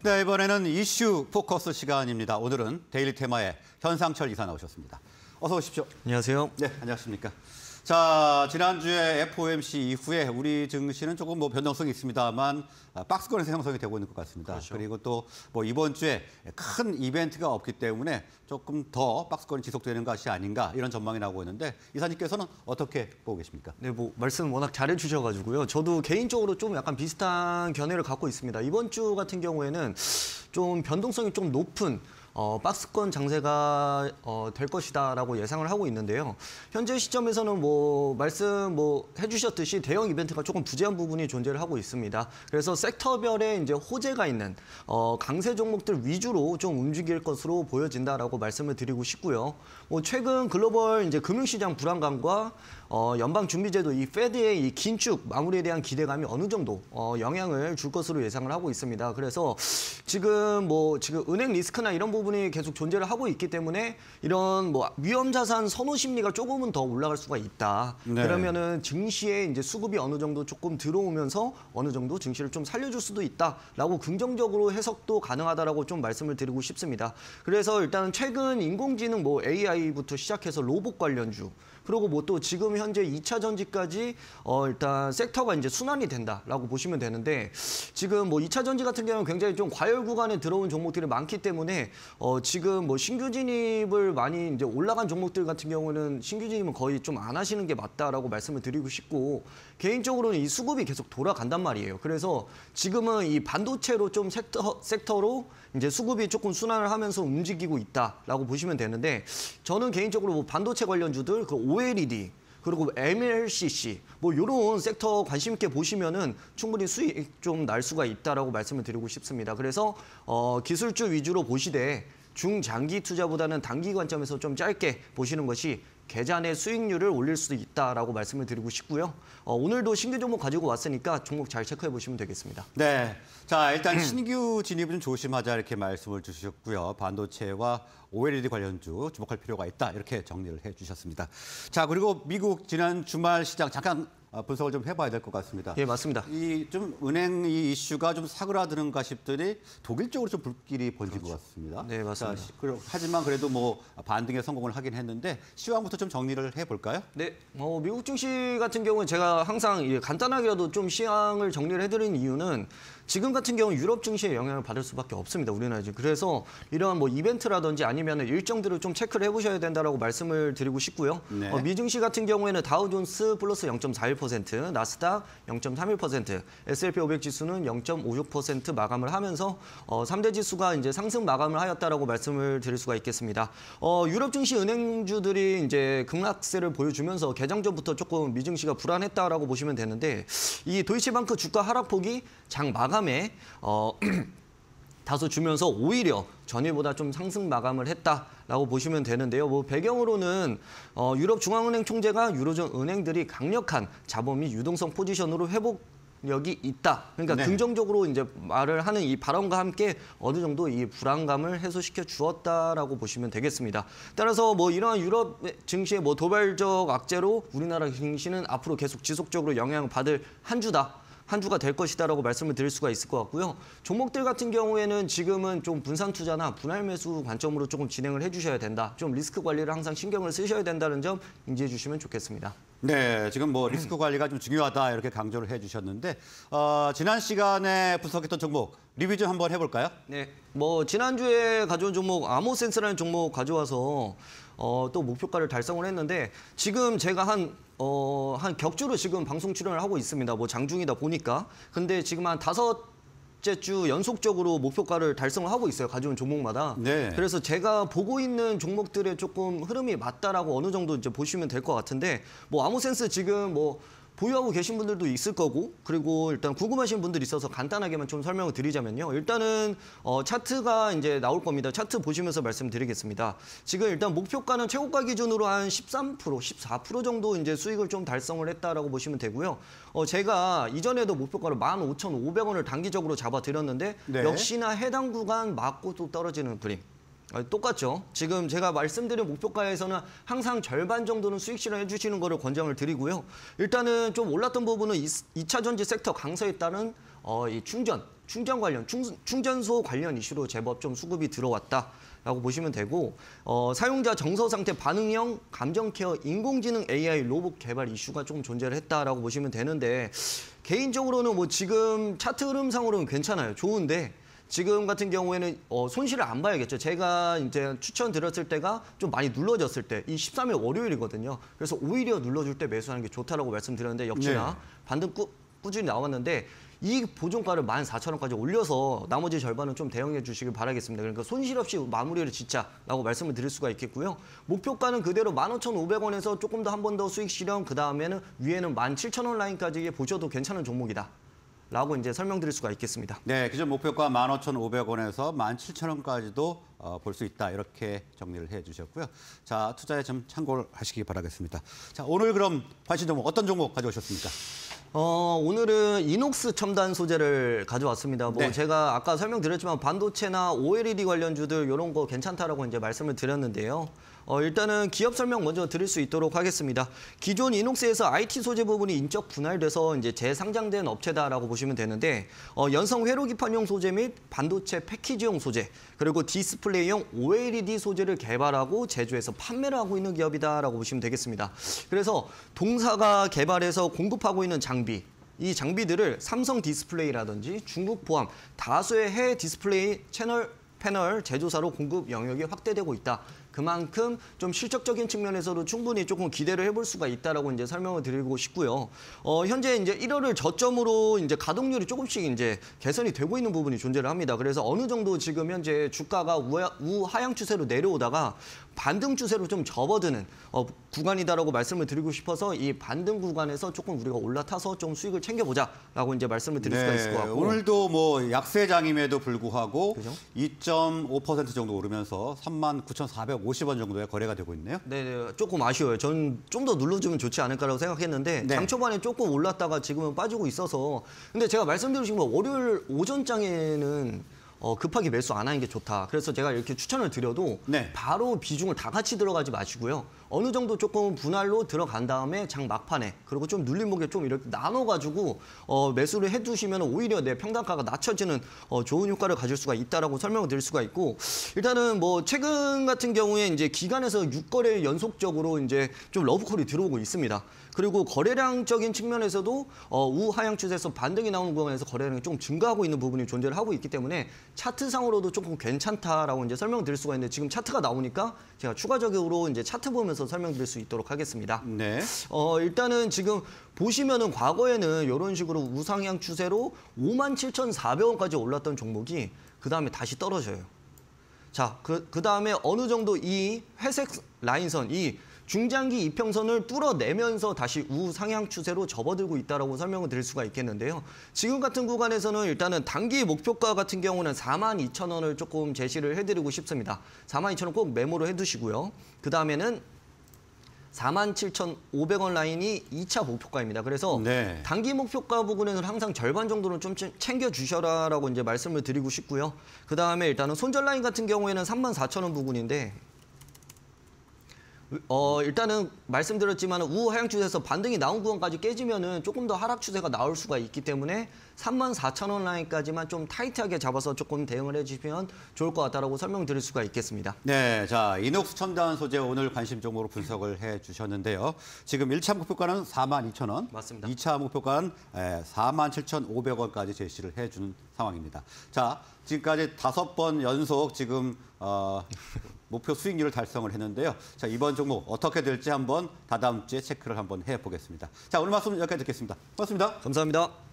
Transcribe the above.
네, 이번에는 이슈 포커스 시간입니다. 오늘은 데일리 테마의 현상철 이사 나오셨습니다. 어서 오십시오. 안녕하세요. 네, 안녕하십니까. 자, 지난주에 FOMC 이후에 우리 증시는 조금 뭐 변동성이 있습니다만 아, 박스권에서 형성이 되고 있는 것 같습니다. 그렇죠. 그리고 또 뭐 이번 주에 큰 이벤트가 없기 때문에 조금 더 박스권이 지속되는 것이 아닌가 이런 전망이 나오고 있는데 이사님께서는 어떻게 보고 계십니까? 네, 뭐 말씀 워낙 잘해 주셔 가지고요. 저도 개인적으로 좀 약간 비슷한 견해를 갖고 있습니다. 이번 주 같은 경우에는 좀 변동성이 좀 높은 어, 박스권 장세가 어, 될 것이다라고 예상을 하고 있는데요. 현재 시점에서는 뭐 말씀 뭐 해주셨듯이 대형 이벤트가 조금 부재한 부분이 존재를 하고 있습니다. 그래서 섹터별에 이제 호재가 있는 어, 강세 종목들 위주로 좀 움직일 것으로 보여진다라고 말씀을 드리고 싶고요. 뭐 최근 글로벌 이제 금융시장 불안감과 어, 연방준비제도 이 페드의 이 긴축 마무리에 대한 기대감이 어느 정도 어, 영향을 줄 것으로 예상을 하고 있습니다. 그래서 지금 뭐 지금 은행 리스크나 이런 부분이 계속 존재를 하고 있기 때문에 이런 뭐 위험 자산 선호 심리가 조금은 더 올라갈 수가 있다. 네. 그러면은 증시에 이제 수급이 어느 정도 조금 들어오면서 어느 정도 증시를 좀 살려줄 수도 있다라고 긍정적으로 해석도 가능하다라고 좀 말씀을 드리고 싶습니다. 그래서 일단은 최근 인공지능 뭐 AI부터 시작해서 로봇 관련주 그리고 뭐 또 지금 현재 2차 전지까지 어 일단 섹터가 이제 순환이 된다라고 보시면 되는데 지금 뭐 2차 전지 같은 경우는 굉장히 좀 과열 구간에 들어온 종목들이 많기 때문에 어 지금 뭐 신규 진입을 많이 이제 올라간 종목들 같은 경우는 신규 진입은 거의 좀 안 하시는 게 맞다라고 말씀을 드리고 싶고 개인적으로는 이 수급이 계속 돌아간단 말이에요. 그래서 지금은 이 반도체로 좀 섹터 섹터로 이제 수급이 조금 순환을 하면서 움직이고 있다라고 보시면 되는데 저는 개인적으로 뭐 반도체 관련주들 그 OLED 그리고 MLCC 뭐요런 섹터 관심 있게 보시면은 충분히 수익 좀 날 수가 있다라고 말씀을 드리고 싶습니다. 그래서 어, 기술주 위주로 보시되 중장기 투자보다는 단기 관점에서 좀 짧게 보시는 것이 계좌 내 수익률을 올릴 수도 있다라고 말씀을 드리고 싶고요. 어, 오늘도 신규 종목 가지고 왔으니까 종목 잘 체크해 보시면 되겠습니다. 네. 자, 일단 신규 진입은 조심하자 이렇게 말씀을 주셨고요. 반도체와 OLED 관련주 주목할 필요가 있다 이렇게 정리를 해 주셨습니다. 자, 그리고 미국 지난 주말 시장 잠깐 아, 분석을 좀 해봐야 될 것 같습니다. 예, 맞습니다. 이 좀 은행 이 이슈가 좀 사그라드는가 싶더니 독일 쪽으로 좀 불길이 번진 그렇죠. 것 같습니다. 네, 맞습니다. 자, 하지만 그래도 뭐 반등에 성공을 하긴 했는데 시황부터 좀 정리를 해볼까요? 네, 어, 미국 증시 같은 경우는 제가 항상 간단하게라도 좀 시황을 정리를 해드린 이유는 지금 같은 경우 유럽 증시에 영향을 받을 수밖에 없습니다. 우리나라 지금 그래서 이러한 뭐 이벤트라든지 아니면 일정들을 좀 체크를 해보셔야 된다라고 말씀을 드리고 싶고요. 네. 어, 미증시 같은 경우에는 다우존스 플러스 0.41%, 나스닥 0.31%, S&P 500 지수는 0.56% 마감을 하면서 어, 3대 지수가 이제 상승 마감을 하였다라고 말씀을 드릴 수가 있겠습니다. 어, 유럽 증시 은행주들이 이제 급락세를 보여주면서 개장 전부터 조금 미증시가 불안했다라고 보시면 되는데 이도이치방크 주가 하락폭이 장 마감 13에 어, 다소 주면서 오히려 전일보다 좀 상승 마감을 했다라고 보시면 되는데요. 뭐 배경으로는 어, 유럽 중앙은행 총재가 유로존 은행들이 강력한 자본 및 유동성 포지션으로 회복 여기 있다. 그러니까 네. 긍정적으로 이제 말을 하는 이 발언과 함께 어느 정도 이 불안감을 해소시켜 주었다라고 보시면 되겠습니다. 따라서 뭐 이러한 유럽 증시의 뭐 도발적 악재로 우리나라 증시는 앞으로 계속 지속적으로 영향을 받을 한 주다. 한 주가 될 것이다라고 말씀을 드릴 수가 있을 것 같고요. 종목들 같은 경우에는 지금은 좀 분산 투자나 분할 매수 관점으로 조금 진행을 해주셔야 된다. 좀 리스크 관리를 항상 신경을 쓰셔야 된다는 점 인지해 주시면 좋겠습니다. 네, 지금 뭐 리스크 관리가 좀 중요하다 이렇게 강조를 해주셨는데 어, 지난 시간에 분석했던 종목 리뷰 좀 한번 해볼까요? 네, 뭐 지난주에 가져온 종목 아모센스라는 종목 가져와서 어, 또 목표가를 달성을 했는데 지금 제가 한 어, 한 격주로 지금 방송 출연을 하고 있습니다. 뭐 장중이다 보니까 근데 지금 한 다섯 주 연속적으로 목표가를 달성을 하고 있어요. 가져온 종목마다. 네. 그래서 제가 보고 있는 종목들의 조금 흐름이 맞다라고 어느 정도 이제 보시면 될 것 같은데 뭐 아무센스 지금 뭐 보유하고 계신 분들도 있을 거고 그리고 일단 궁금하신 분들 있어서 간단하게만 좀 설명을 드리자면요. 일단은 어, 차트가 이제 나올 겁니다. 차트 보시면서 말씀드리겠습니다. 지금 일단 목표가는 최고가 기준으로 한 13%, 14% 정도 이제 수익을 좀 달성을 했다라고 보시면 되고요. 어, 제가 이전에도 목표가를 15,500원을 단기적으로 잡아드렸는데 네. 역시나 해당 구간 맞고 또 떨어지는 그림. 똑같죠. 지금 제가 말씀드린 목표가에서는 항상 절반 정도는 수익 실현해 주시는 거를 권장을 드리고요. 일단은 좀 올랐던 부분은 이차 전지 섹터 강세에 따른 어, 이 충전, 충전 관련, 충, 전소 관련 이슈로 제법 좀 수급이 들어왔다라고 보시면 되고 어, 사용자 정서 상태 반응형 감정 케어 인공지능 AI 로봇 개발 이슈가 좀 존재를 했다라고 보시면 되는데 개인적으로는 뭐 지금 차트 흐름상으로는 괜찮아요. 좋은데 지금 같은 경우에는 어, 손실을 안 봐야겠죠. 제가 이제 추천드렸을 때가 좀 많이 눌러졌을 때이 13일 월요일이거든요. 그래서 오히려 눌러줄 때 매수하는 게 좋다라고 말씀드렸는데 역시나 네. 반등 꾸, 꾸준히 나왔는데 이 보존가를 14,000원까지 올려서 나머지 절반은 좀 대응해 주시길 바라겠습니다. 그러니까 손실 없이 마무리를 짓자라고 말씀을 드릴 수가 있겠고요. 목표가는 그대로 15,500원에서 조금 더 한 번 더 수익 실현, 그 다음에는 위에는 17,000원 라인까지 보셔도 괜찮은 종목이다. 라고 이제 설명드릴 수가 있겠습니다. 네, 기존 목표가 15,500원에서 17,000원까지도 어, 볼수 있다 이렇게 정리를 해주셨고요. 자, 투자에 좀 참고를 하시기 바라겠습니다. 자, 오늘 그럼 관심 종목 어떤 종목 가져오셨습니까? 어, 오늘은 이녹스 첨단 소재를 가져왔습니다. 뭐 네. 제가 아까 설명드렸지만 반도체나 OLED 관련주들 이런 거 괜찮다라고 이제 말씀을 드렸는데요. 어, 일단은 기업 설명 먼저 드릴 수 있도록 하겠습니다. 기존 이녹스에서 IT 소재 부분이 인적 분할돼서 이제 재상장된 업체다라고 보시면 되는데 어, 연성 회로 기판용 소재 및 반도체 패키지용 소재 그리고 디스플레이용 OLED 소재를 개발하고 제조해서 판매를 하고 있는 기업이다라고 보시면 되겠습니다. 그래서 동사가 개발해서 공급하고 있는 장비 이 장비들을 삼성 디스플레이라든지 중국 포함 다수의 해외 디스플레이 채널 패널 제조사로 공급 영역이 확대되고 있다. 그만큼 좀 실적적인 측면에서도 충분히 조금 기대를 해볼 수가 있다라고 이제 설명을 드리고 싶고요. 어, 현재 이제 1월을 저점으로 이제 가동률이 조금씩 이제 개선이 되고 있는 부분이 존재를 합니다. 그래서 어느 정도 지금 현재 주가가 우하향 추세로 내려오다가 반등 추세로 좀 접어드는 어, 구간이다라고 말씀을 드리고 싶어서 이 반등 구간에서 조금 우리가 올라타서 좀 수익을 챙겨보자라고 이제 말씀을 드릴 네, 수가 있을 것 같고 오늘도 뭐 약세장임에도 불구하고 그죠? 2.5% 정도 오르면서 3만 9 4 0 0 50원 정도에 거래가 되고 있네요. 네, 조금 아쉬워요. 저는 좀 더 눌러주면 좋지 않을까라고 생각했는데 네. 장 초반에 조금 올랐다가 지금은 빠지고 있어서 근데 제가 말씀드린 리뭐 월요일 오전장에는 어, 급하게 매수 안 하는 게 좋다. 그래서 제가 이렇게 추천을 드려도 네. 바로 비중을 다 같이 들어가지 마시고요. 어느 정도 조금 분할로 들어간 다음에 장 막판에 그리고 좀 눌림목에 좀 이렇게 나눠가지고 어, 매수를 해두시면 오히려 내 평단가가 낮춰지는 어, 좋은 효과를 가질 수가 있다라고 설명을 드릴 수가 있고 일단은 뭐 최근 같은 경우에 이제 기간에서 6거래 연속적으로 이제 좀 러브콜이 들어오고 있습니다. 그리고 거래량적인 측면에서도 어, 우하향 추세에서 반등이 나오는 구간에서 거래량이 좀 증가하고 있는 부분이 존재를 하고 있기 때문에 차트상으로도 조금 괜찮다라고 이제 설명드릴 수가 있는데 지금 차트가 나오니까 제가 추가적으로 이제 차트 보면서 설명드릴 수 있도록 하겠습니다. 네. 어, 일단은 지금 보시면은 과거에는 이런 식으로 우상향 추세로 57,400원까지 올랐던 종목이 그 다음에 다시 떨어져요. 자, 그, 그 다음에 어느 정도 이 회색 라인선, 이 중장기 이평선을 뚫어내면서 다시 우상향 추세로 접어들고 있다고 설명을 드릴 수가 있겠는데요. 지금 같은 구간에서는 일단은 단기 목표가 같은 경우는 4만 2천 원을 조금 제시를 해드리고 싶습니다. 4만 2천 원 꼭 메모를 해두시고요. 그다음에는 47,500원 라인이 2차 목표가입니다. 그래서 네. 단기 목표가 부분에는 항상 절반 정도는 좀 챙겨 주셔라라고 이제 말씀을 드리고 싶고요. 그다음에 일단은 손절 라인 같은 경우에는 34,000원 부분인데 어 일단은 말씀드렸지만 우하향 추세에서 반등이 나온 구간까지 깨지면은 조금 더 하락 추세가 나올 수가 있기 때문에 34,000원 라인까지만 좀 타이트하게 잡아서 조금 대응을 해주시면 좋을 것 같다라고 설명드릴 수가 있겠습니다. 네, 자 이녹스 첨단 소재 오늘 관심 종목으로 분석을 해주셨는데요. 지금 1차 목표가는 42,000원, 맞습니다. 2차 목표가는 47,500원까지 예, 제시를 해준 상황입니다. 자 지금까지 다섯 번 연속 지금 어. 목표 수익률을 달성을 했는데요. 자, 이번 종목 어떻게 될지 한번 다다음 주에 체크를 한번 해보겠습니다. 자, 오늘 말씀 여기까지 듣겠습니다. 고맙습니다. 감사합니다.